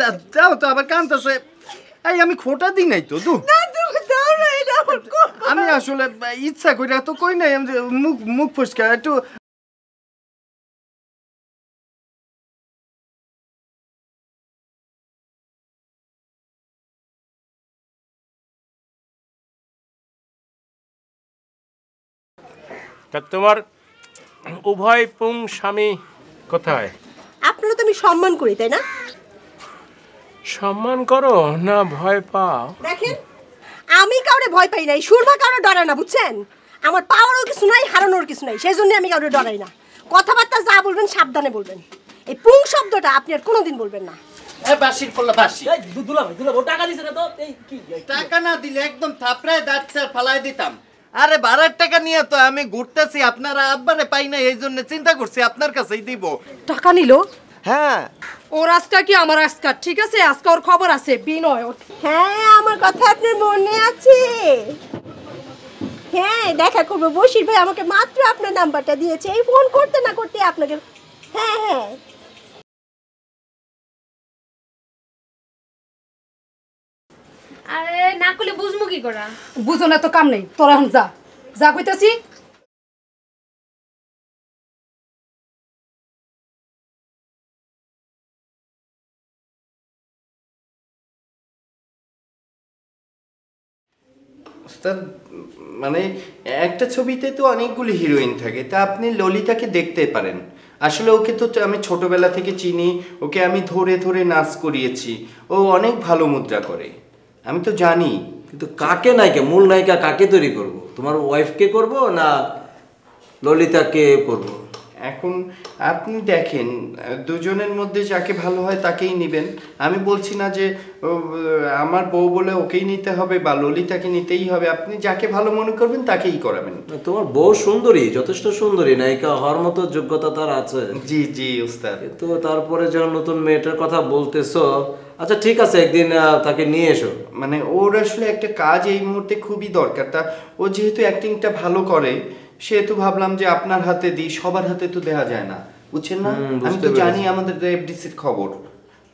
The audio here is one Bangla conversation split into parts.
দাও তো আবার কান্তাছে এই আমি খোটা দিই নাই তো দু আমি আসলে ইচ্ছা করি তো কই নাই আমি মুখ মুখ ফুসকা একটু তা তোমার উভয় পুং স্বামী কোথায় আপনারা তো আমি সম্মান করি তাই না সম্মান করো না ভয় পাও দেখেন আমি কাউরে ভয় পাই নাই সুরমা কারো ডরায় না বুঝছেন আমার পাওয়ারও কিছু নাই হারানোর কিছু নাই সেই জন্য আমি কাউরে ডরাই না কথাবার্তা যা বলবেন সাবধানে বলবেন এই পুং শব্দটা আপনি আর কোনোদিন বলবেন না বাসির পড়লো বাসি দুলা ভাই দুলা টাকা দিছে না তো টাকা না দিলে একদম থাপড়ায় দাঁত ফালাই দিতাম আরে বারার টাকা নিয়ে তো আমি ঘুরতেছি আপনারা আব্বারে পাই না এই জন্য চিন্তা করছি আপনার কাছেই দিব টাকা নিল হ্যাঁ ওর আজকা কি আমার আজকা ঠিক আছে আজকা ওর খবর আছে বিনয় হ্যাঁ আমার কথা আপনার মনে আছে হ্যাঁ দেখা করবো বসির ভাই আমাকে মাত্র আপনার নাম্বারটা দিয়েছে এই ফোন করতে না করতে আপনাকে হ্যাঁ হ্যাঁ আরে না করলে বুঝমু কি করা বুঝো না তো কাম নেই তোরা এখন যা যা কইতাছি তা মানে একটা ছবিতে তো অনেকগুলি হিরোইন থাকে তা আপনি ললিতাকে দেখতে পারেন আসলে ওকে তো আমি ছোটবেলা থেকে চিনি ওকে আমি ধরে ধরে নাচ করিয়েছি ও অনেক ভালো মুদ্রা করে আমি তো জানি কিন্তু কাকে নায়িকা মূল নায়িকা কাকে তৈরি করব তোমার ওয়াইফকে করব না ললিতাকে করব এখন আপনি দেখেন দুজনের মধ্যে যাকে ভালো হয় তাকেই নেবেন আমি বলছি না যে আমার বউ বলে ওকেই নিতে হবে বা ললিতাকে নিতেই হবে আপনি যাকে ভালো মনে করবেন তাকেই করাবেন তোমার বউ সুন্দরী যথেষ্ট সুন্দরী নায়িকা হওয়ার মতো যোগ্যতা তার আছে জি জি উস্তাদ তো তারপরে যারা নতুন মেয়েটার কথা বলতেছো আচ্ছা ঠিক আছে একদিন তাকে নিয়ে এসো মানে ওর আসলে একটা কাজ এই মুহূর্তে খুবই দরকার তা ও যেহেতু অ্যাক্টিংটা ভালো করে সেহেতু ভাবলাম যে আপনার হাতে দিই সবার হাতে তো দেওয়া যায় না বুঝছেন না আমি তো জানি আমাদের এফডিসির খবর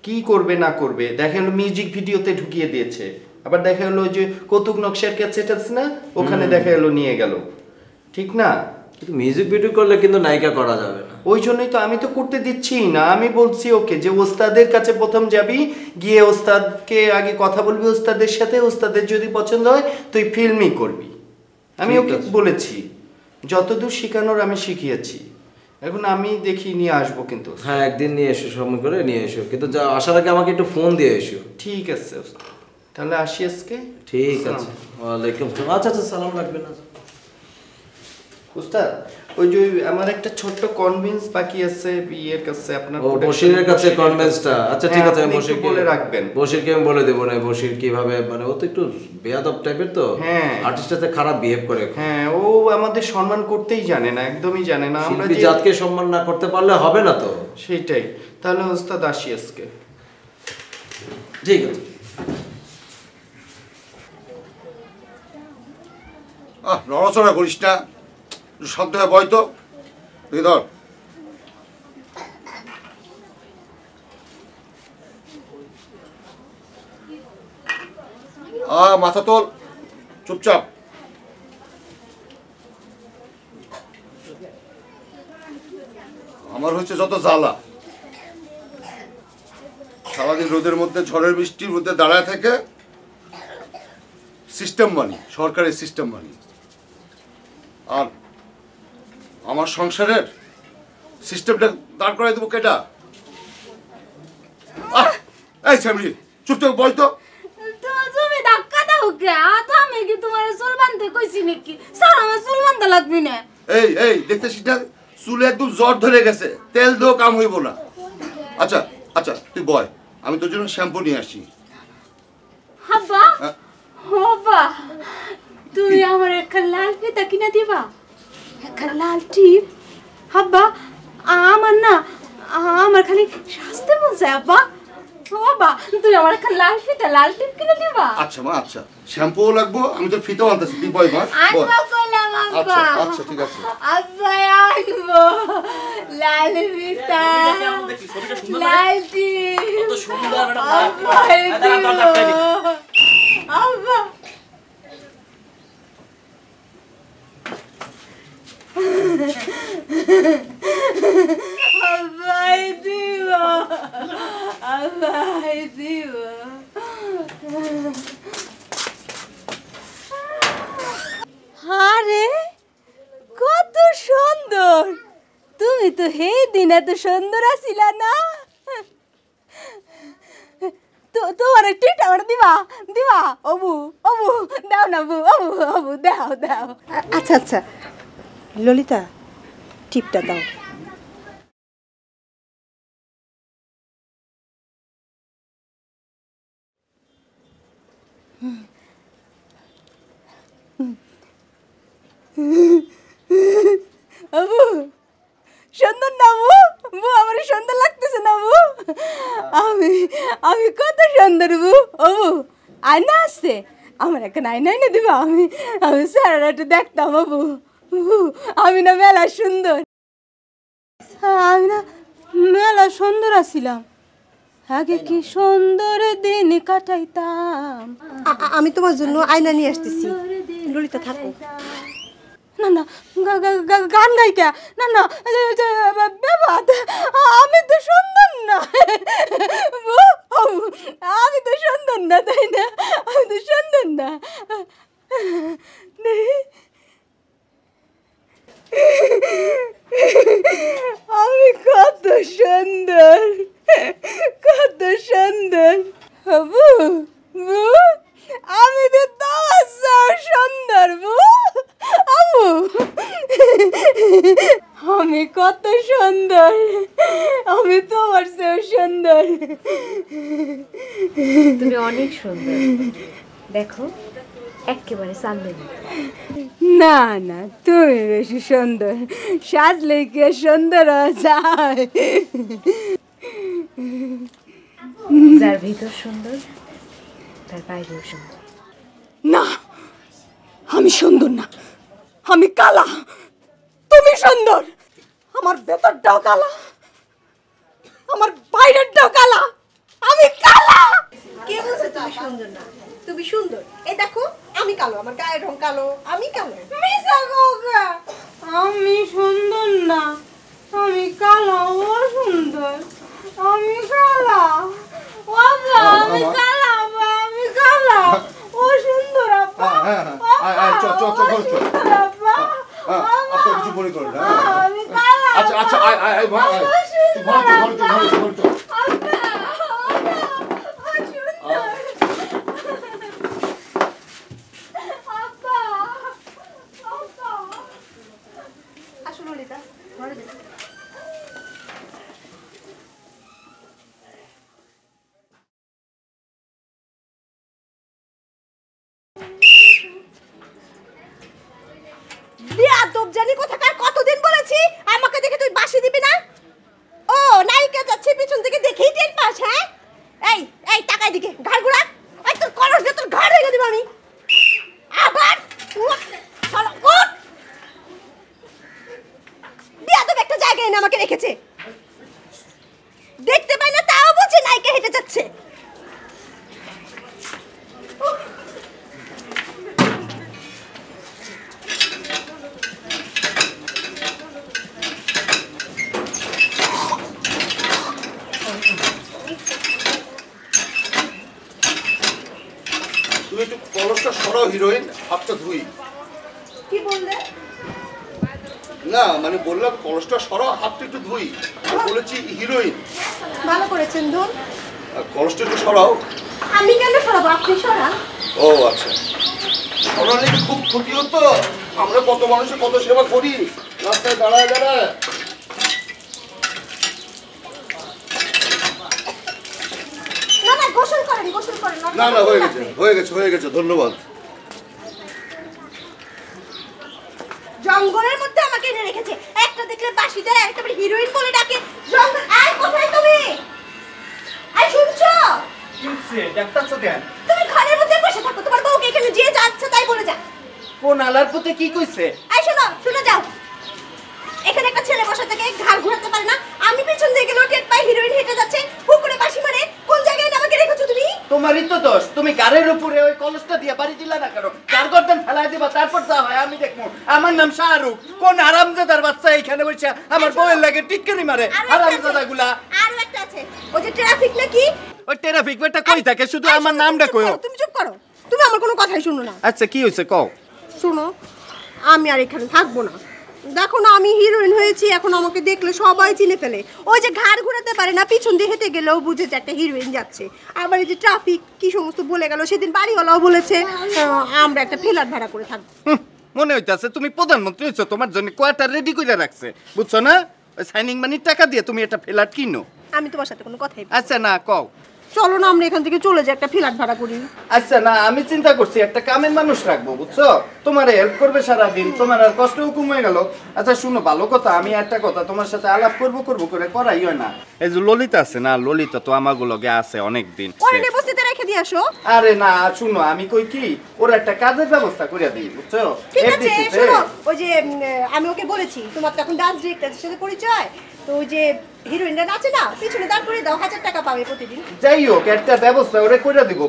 কি করবে না করবে দেখা গেলো মিউজিক ভিডিওতে ঢুকিয়ে দিয়েছে আবার দেখা গেলো যে কৌতুক নকশার ক্যাসেট আছে না ওখানে দেখা গেলো নিয়ে গেল ঠিক না কিন্তু মিউজিক ভিডিও করলে কিন্তু নায়িকা করা যাবে না ওই জন্যই তো আমি তো করতে দিচ্ছি না আমি বলছি ওকে যে ওস্তাদের কাছে প্রথম যাবি গিয়ে ওস্তাদকে আগে কথা বলবি ওস্তাদের সাথে ওস্তাদের যদি পছন্দ হয় তুই ফিল্মই করবি আমি ওকে বলেছি যতদূর শেখানোর আমি শিখিয়েছি এখন আমি দেখি নিয়ে আসবো কিন্তু হ্যাঁ একদিন নিয়ে এসো সময় করে নিয়ে এসো কিন্তু আসার আগে আমাকে একটু ফোন দিয়ে এসো ঠিক আছে তাহলে আসি আজকে ঠিক আছে ওয়ালাইকুম আচ্ছা আচ্ছা সালাম রাখবেন না উস্তাদ ওই যে আমার একটা ছোট্ট কনভিন্স বাকি আছে বিয়ের কাছে আপনার বশিরের কাছে কনভিন্সটা আচ্ছা ঠিক হ্যাঁ, আছে বশির বলে রাখবেন বশিরকে আমি বলে দেব না বশির কিভাবে মানে ও তো একটু বেয়াদব টাইপের তো হ্যাঁ আর্টিস্টটাতে খারাপ বিহেভ করে হ্যাঁ ও আমাদের সম্মান করতেই জানে না একদমই জানে না আমরা যে জাতকে সম্মান না করতে পারলে হবে না তো সেটাই তাহলে ওস্তাদ আসি আজকে ঠিক আছে নড়াচড়া করিস না শব্দ হয় বয় তো ধর মাথা তোল চুপচাপ আমার হচ্ছে যত জ্বালা সারাদিন রোদের মধ্যে ঝড়ের বৃষ্টির মধ্যে দাঁড়ায় থেকে সিস্টেম মানি সরকারের সিস্টেম মানি আর আমার সংসারের সিস্টেমটা দাঁড় করাই দেবো কেটা এই শ্যামলি চুপ চুপ বল তো দাও তোমার আমার না এই একদম জ্বর ধরে গেছে তেল না আচ্ছা আচ্ছা তুই আমি শ্যাম্পু নিয়ে আসি হ্যাঁ। আমার একটা লাল পেতা কিনা দিবা লাল টিপ আব্বা আমার না আমার খালি সাজতে মন চায় আব্বা বাবা তুই আমার একটা লাল ফিতা লাল টিপ কিনে দিবা আচ্ছা মা আচ্ছা শ্যাম্পু লাগবো আমি তো ফিতাও আনতেছি তুই বয় মা আনবো কইলাম আব্বা আচ্ছা, আচ্ছা ঠিক আছে আব্বা আনবো লাল ফিতা লাল টিপ কত সুন্দর একটা আব্বা আব্বা Abai diva. Abai diva. আরে কত সুন্দর তুমি তো সেই দিন এত সুন্দর আসিল না তো তোমার টিটা আমার দিবা দিবা অবু অবু দাও না অবু অবু অবু দাও দাও আচ্ছা আচ্ছা ললিতা টিপটা দাও আবু সুন্দর না বউ বউ আমার সুন্দর লাগতেছে না বউ আমি আমি কত সুন্দর বউ আবু আয়না আসছে আমার এখন আয়না এনে দিবা আমি আমি স্যার একটু দেখতাম আবু আমি না মেলা সুন্দর আমি না মেলা সুন্দর আছিলাম আগে কি সুন্দর দিন কাটাইতাম আমি তোমার জন্য আয়না নিয়ে আসতেছি ললিতা থাকো না না গান গায়িকা না না ব্যাপার আমি তো সুন্দর না আমি তো সুন্দর না তাই না আমি তো সুন্দর না আমি কত সুন্দর কত সুন্দর হবু বু আমি তো তোমার সুন্দর বু আবু আমি কত সুন্দর আমি তোমার চেয়েও সুন্দর তুমি অনেক সুন্দর দেখো একেবারে সামনে না না তুমি বেশি সুন্দর সাজলে কি সুন্দর যায় যার ভিতর সুন্দর তার বাইরেও সুন্দর না আমি সুন্দর না আমি কালা তুমি সুন্দর আমার ভেতরটাও কালা আমার বাইরেরটাও কালা আমি কালা কে বলছে তুমি সুন্দর না তুমি সুন্দর এই দেখো আমি কালো আমার গায়ের রং কালো আমি কালো মিসা গোগা আমি সুন্দর না আমি কালো ও সুন্দর আমি কালো ও আমি কালা আমি কালো ও সুন্দর আপা হ্যাঁ, হ্যাঁ, হ্যাঁ। আয় আয় চ চ চ ঘর আপা কিছু করো না আচ্ছা আচ্ছা আয় আয় ভাই ভাই ভাই ভাই ভাই তুমি একটু কলসটা সরাও হিরোইন হাতটা ধুই কি বললে না মানে বললাম কলসটা সরাও হাতটা একটু ধুই আর বলেছি হিরোইন ভালো করেছেন ধুন কলসটা একটু সরাও আমি কেন সরাবো আপনি সরান ও আচ্ছা সরালে খুব ক্ষতি হতো আমরা কত মানুষের কত সেবা করি রাস্তায় দাঁড়ায় দাঁড়ায় না না হয়ে গেছে হয়ে গেছে হয়ে গেছে ধন্যবাদ জঙ্গলের মধ্যে আমাকে এনে রেখেছে একটা দেখলে বাসি দেয় একটা হিরোইন বলে ডাকে জঙ্গল কোথায় তুমি আয় শুনছো কেন তুমি ঘরের মধ্যে বসে থাকো তোমার বউকে এখানে যে যাচ্ছে তাই বলে যা কোন আলার পথে কি কইছে আয় শোনো শুনে যাও এখানে একটা ছেলে বসে থাকে ঘাড় ঘোরাতে পারে না আমি পেছন দিয়ে গেলেও টের পাই হিরোইন হেঁটে যাচ্ছে পুকুরে বাসি মারে তোমারই তো দোষ তুমি গাড়ির উপরে ওই কলসটা দিয়ে বাড়ি দিলা না কেন কার গর্দন ফেলাই দিবা তারপর যা হয় আমি দেখবো আমার নাম শাহরুখ কোন আরামজাদার বাচ্চা এইখানে বসে আমার বউয়ের লাগে টিটকারি মারে আরামজাদা গুলা একটা আছে ওই যে ট্রাফিক নাকি ওই ট্রাফিক বেটা কই থাকে শুধু আমার নামটা ডাকো তুমি চুপ করো তুমি আমার কোনো কথাই শুনো না আচ্ছা কি হইছে কও শুনো আমি আর এখানে থাকবো না দেখো না আমি হিরোইন হয়েছি এখন আমাকে দেখলে সবাই চিনে ফেলে ওই যে ঘাড় ঘুরাতে পারে না পিছন দিয়ে হেঁটে গেলেও বুঝে যে একটা হিরোইন যাচ্ছে আবার এই যে ট্রাফিক কি সমস্ত বলে গেল সেদিন বাড়িওয়ালাও বলেছে আমরা একটা ফেলার ভাড়া করে থাকবো মনে হইতাছে তুমি প্রধানমন্ত্রী হইছো তোমার জন্য কোয়ার্টার রেডি করে রাখছে বুঝছো না সাইনিং মানি টাকা দিয়ে তুমি এটা ফেলার কিনো আমি তোমার সাথে কোনো কথাই আচ্ছা না কও চলো না আমরা এখান থেকে চলে যাই একটা ফ্ল্যাট ভাড়া করি আচ্ছা না আমি চিন্তা করছি একটা কামের মানুষ রাখবো বুঝছো তোমার হেল্প করবে সারা দিন তোমার আর হুকুম কমে গেল আচ্ছা শুনো ভালো কথা আমি একটা কথা তোমার সাথে আলাপ করব করব করে করাই হয় না এই যে ললিতা আছে না ললিতা তো আমার গুলোকে আছে অনেক দিন রেখে দিয়ে আসো আরে না শুনো আমি কই কি ওর একটা কাজের ব্যবস্থা করে দিই বুঝছো ঠিক আছে শুনো ওই যে আমি ওকে বলেছি তোমার তো এখন ডান্স ডিরেক্টরের সাথে পরিচয় তো ওই যে হিরোইনরা নাচে না পিছনে দাঁড় করে দাও হাজার টাকা পাবে প্রতিদিন যাই হোক একটা ব্যবস্থা ওরে দিব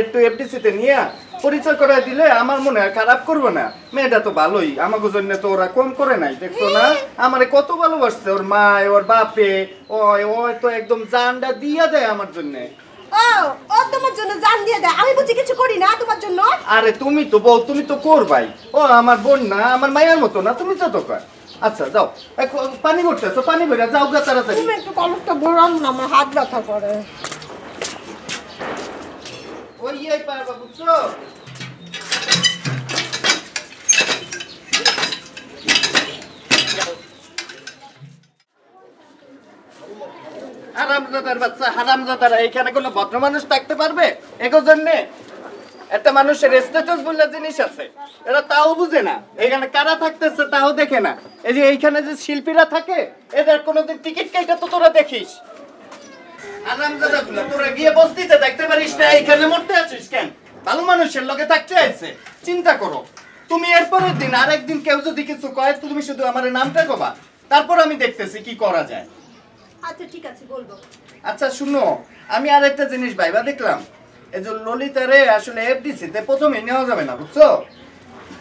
একটু নিয়ে পরিচয় করাই দিলে আমার মনে হয় খারাপ করবো না মেয়েটা তো ভালোই আমাকে জন্য তো ওরা কম করে নাই দেখছো না হ্যাঁ। আমারে কত ভালোবাসছে ওর মা ওর বাপে ওই ওই তো একদম জানটা দিয়ে দেয় আমার জন্য ও তোমার জন্য জান দিয়ে দেয় আমি বুঝি কিছু করি না তোমার জন্য আরে তুমি তো বউ তুমি তো করবাই ও আমার বোন না আমার মায়ের মতো না তুমি তো কর আচ্ছা যাও এখন পানি ভরতেছো পানি ভরে যাও গা তাড়াতাড়ি একটু কলসটা না আমার হাত ব্যথা করে ওই বাচ্চা হারামজাদারা এইখানে কোনো ভদ্র মানুষ থাকতে পারবে এগো জন্যে একটা মানুষের স্ট্যাটাস বলে জিনিস আছে এরা তাও বুঝে না এখানে কারা থাকতেছে তাও দেখে না এই যে এইখানে যে শিল্পীরা থাকে এদের কোনোদিন টিকিট কেটে তো তোরা দেখিস কেন ভালো মানুষের লগে থাকতে চিন্তা করো তুমি এরপরের দিন কেউ যদি কিছু কয় তুমি শুধু আমার তারপর আমি দেখতেছি কি করা যায় আচ্ছা ঠিক আছে আচ্ছা শুনো আমি আর একটা জিনিস ভাইবা দেখলাম এই যে ললিতারে আসলে এফডিসিতে প্রথমে নেওয়া যাবে না বুঝছো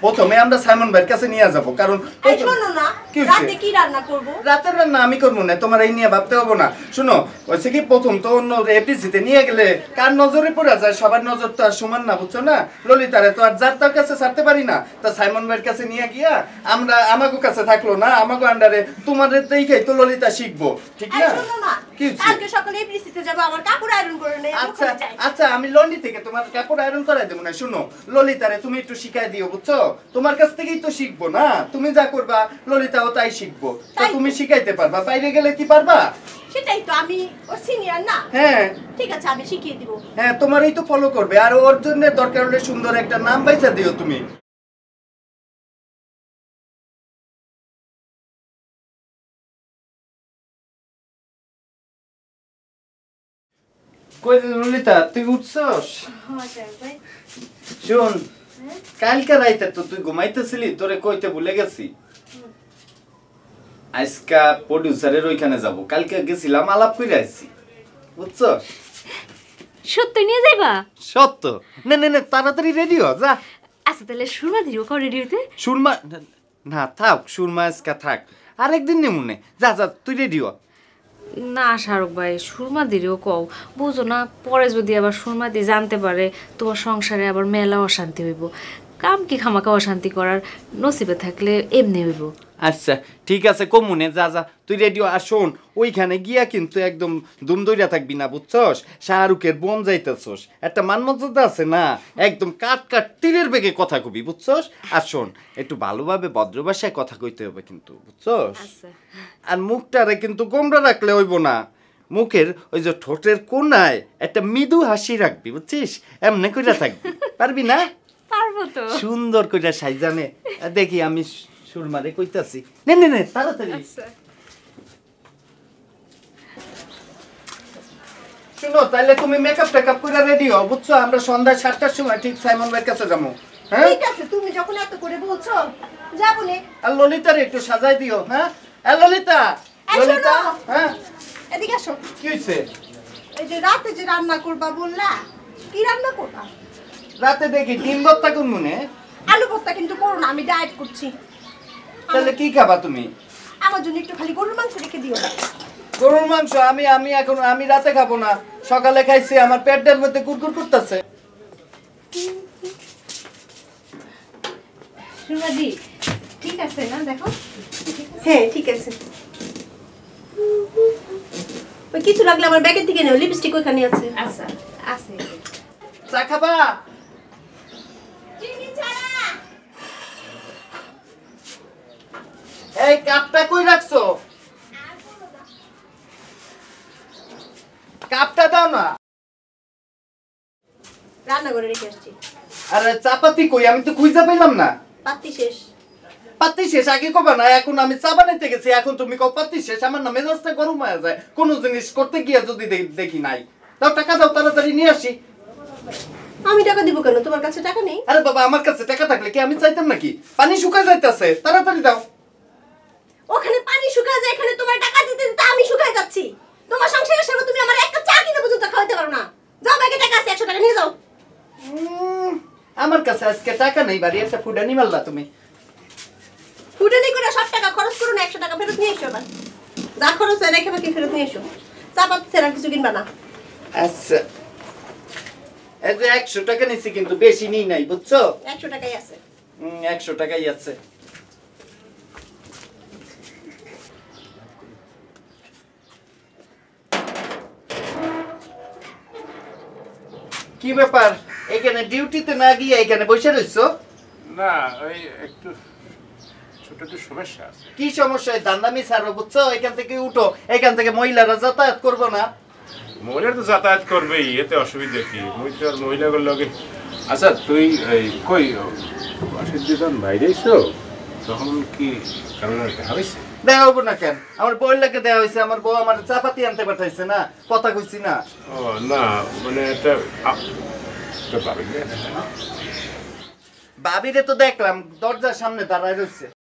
প্রথমে আমরা সাইমন ভাইয়ের কাছে নিয়ে যাব কারণ শোনো না রাতে কি রান্না করব রাতের রান্না আমি করব না তোমার এই নিয়ে ভাবতে হবে না শুনো হয়েছে কি প্রথম তো অন্য এফডিসিতে নিয়ে গেলে কার নজরে পড়ে যায় সবার নজর তো আর সমান না বুঝছো না ললিতারে তো আর যার তার কাছে ছাড়তে পারি না তা সাইমন ভাইয়ের কাছে নিয়ে গিয়া আমরা আমাকে কাছে থাকলো না আমাকে আন্ডারে তোমাদের দেখেই তো ললিতা শিখবো ঠিক না কালকে সকালে এফডিসিতে যাব আমার কাপড় আয়রন করে নেই আচ্ছা আচ্ছা আমি লন্ডি থেকে তোমার কাপড় আয়রন করাই দেবো না শুনো ললিতারে তুমি একটু শিখাই দিও বুঝছো তোমার কাছ থেকেই তো শিখবো না তুমি যা করবা ললিতাও তাই শিখবো তুমি শিখাইতে পারবা বাইরে গেলে কি পারবা সেটাই তো আমি ওর সিনিয়র না হ্যাঁ ঠিক আছে আমি শিখিয়ে দিব হ্যাঁ তোমারই তো ফলো করবে আর ওর জন্য দরকার হলে সুন্দর একটা নাম বাইসা দিও তুমি কই ললিতা তুই উঠছস হ্যাঁ, শোন কালকে রাইতে তো তুই ঘুমাইতেছিলি তোরে কইতে ভুলে গেছি আজকা প্রডিউসারের ওইখানে যাব কালকে গেছিলাম আলাপ করে আইছি বুঝছ সত্য নিয়ে যাইবা সত্য না না না তাড়াতাড়ি রেডি হ যা আচ্ছা তাহলে সুরমা দিও কর রেডি হতে সুরমা না থাক সুরমা আজকা থাক আরেকদিন নেমুনে যা যা তুই রেডি হ না শাহরুখ ভাই সুরমা দিও কও বুঝো না পরে যদি আবার সুরমা দি জানতে পারে তোমার সংসারে আবার মেলা অশান্তি হইব কাম কি খামাকা অশান্তি করার নসিবে থাকলে এমনি হইব আচ্ছা ঠিক আছে কমুনে যা যা তুই রেডিও আর শোন ওইখানে গিয়া কিন্তু একদম দুম দৌড়িয়া থাকবি না বুঝছস শাহরুখের বোন যাইতেছস একটা মর্যাদা আছে না একদম কাট কাট তীরের বেগে কথা কবি বুঝছস আর শোন একটু ভালোভাবে ভদ্রভাষায় কথা কইতে হবে কিন্তু বুঝছস আচ্ছা। আর মুখটারে কিন্তু গোমরা রাখলে হইব না মুখের ওই যে ঠোঁটের কোনায় একটা মৃদু হাসি রাখবি বুঝছিস এমনি কইরা থাকবি পারবি না পারবো তো সুন্দর কইরা সাইজানে দেখি আমি সুরমা রে কইতাছি নে নে নে তাড়াতাড়ি আচ্ছা। শুনো তাহলে তুমি মেকআপ টেকআপ করে রেডি হও বুঝছো আমরা সন্ধ্যা সাতটার সময় ঠিক সাইমন ভাইয়ের কাছে যাবো হ্যাঁ ঠিক আছে তুমি যখন এত করে বলছো যাবো নে আর ললিতার একটু সাজাই দিও হ্যাঁ আর ললিতা ললিতা হ্যাঁ এদিকে আসো কি হইছে এই যে রাতে যে রান্না করবা বললা কি রান্না করবা রাতে দেখি ডিম ভর্তা কোন মনে আলু ভর্তা কিন্তু করো না আমি ডায়েট করছি তাহলে কি খাবা তুমি আমার জন্য একটু খালি গরুর মাংস রেখে দিও গরুর মাংস আমি আমি এখন আমি রাতে খাবো না সকালে খাইছি আমার পেটের মধ্যে কুরকুর করতেছে সুরাদি ঠিক আছে না দেখো হ্যাঁ ঠিক আছে ওই কিছু লাগলে আমার ব্যাগের থেকে নেও লিপস্টিক ওখানে আছে আচ্ছা আছে চা খাবা এই কাপটা কই রাখছো কাপটা দাও না রান্না তুমি কও পাতি আমার না মেজাজটা গরম হয়ে যায় কোনো জিনিস করতে গিয়ে যদি দেখি নাই তাও টাকা দাও তাড়াতাড়ি নিয়ে আসি আমি টাকা দিব কেন তোমার কাছে টাকা নেই আরে বাবা আমার কাছে টাকা থাকলে কি আমি চাইতাম নাকি পানি শুকায় যাইতেছে তাড়াতাড়ি দাও ওখানে পানি শুকায় যায় এখানে তোমার টাকা দিতে দিতে আমি শুকায় যাচ্ছি তোমার সংসারে সেবা তুমি আমার একটা চা কিনে পর্যন্ত খাওয়াতে পারো না যাও ব্যাগে টাকা আছে একশো টাকা নিয়ে যাও আমার কাছে আজকে টাকা নেই বাড়ি একটা ফুটানি মারলা তুমি ফুটানি করে সব টাকা খরচ করো না একশো টাকা ফেরত নিয়ে এসো আবার যা খরচ হয় রেখে বাকি ফেরত নিয়ে এসো চা পাচ্ছে না কিছু কিনবা না আচ্ছা এই যে একশো টাকা নিছি কিন্তু বেশি নিই নাই বুঝছো একশো টাকাই আছে একশো টাকাই আছে কি ব্যাপার এখানে ডিউটিতে না গিয়ে এখানে বসে রইছো না ওই একটু ছোট একটু সমস্যা আছে কি সমস্যা দান্দামি ছাড়ো বুঝছো এখান থেকে উঠো এখান থেকে মহিলারা যাতায়াত করবো না মহিলারা তো যাতায়াত করবেই এতে অসুবিধা কি মুই তো আর মহিলাগুলোর লগে আচ্ছা তুই কই অসুবিধা বাইরে তখন কি কারণ হয়েছে দেখা হবো না কেন আমার বউয়ের লাগে দেওয়া হয়েছে আমার বউ আমার চাপাতি আনতে পাঠাইছে না কথা কইছি না ও না মানে এটা ভাবিরে তো দেখলাম দরজার সামনে দাঁড়ায় রয়েছে